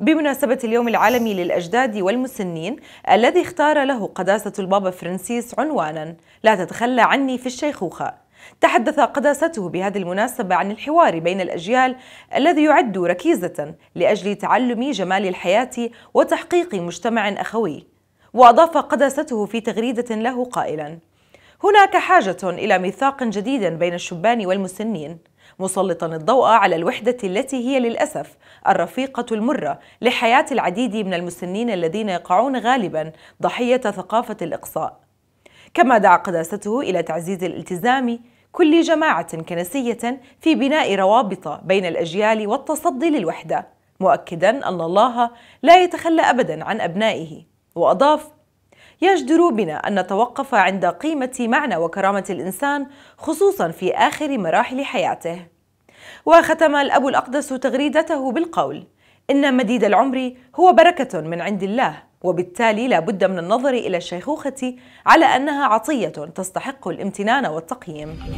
بمناسبة اليوم العالمي للأجداد والمسنين الذي اختار له قداسة البابا فرانسيس عنوانا لا تتخلى عني في الشيخوخة تحدث قداسته بهذه المناسبة عن الحوار بين الأجيال الذي يعد ركيزة لأجل تعلم جمال الحياة وتحقيق مجتمع أخوي وأضاف قداسته في تغريدة له قائلا هناك حاجة إلى ميثاق جديد بين الشبان والمسنين مسلطا الضوء على الوحدة التي هي للأسف الرفيقة المرة لحياة العديد من المسنين الذين يقعون غالبا ضحية ثقافة الإقصاء كما دعا قداسته إلى تعزيز الالتزام كل جماعة كنسية في بناء روابط بين الأجيال والتصدي للوحدة مؤكدا أن الله لا يتخلى أبدا عن أبنائه وأضاف يجدر بنا أن نتوقف عند قيمة معنى وكرامة الإنسان خصوصا في آخر مراحل حياته وختم الأب الأقدس تغريدته بالقول إن مديد العمر هو بركة من عند الله وبالتالي لا بد من النظر إلى الشيخوخة على أنها عطية تستحق الامتنان والتقييم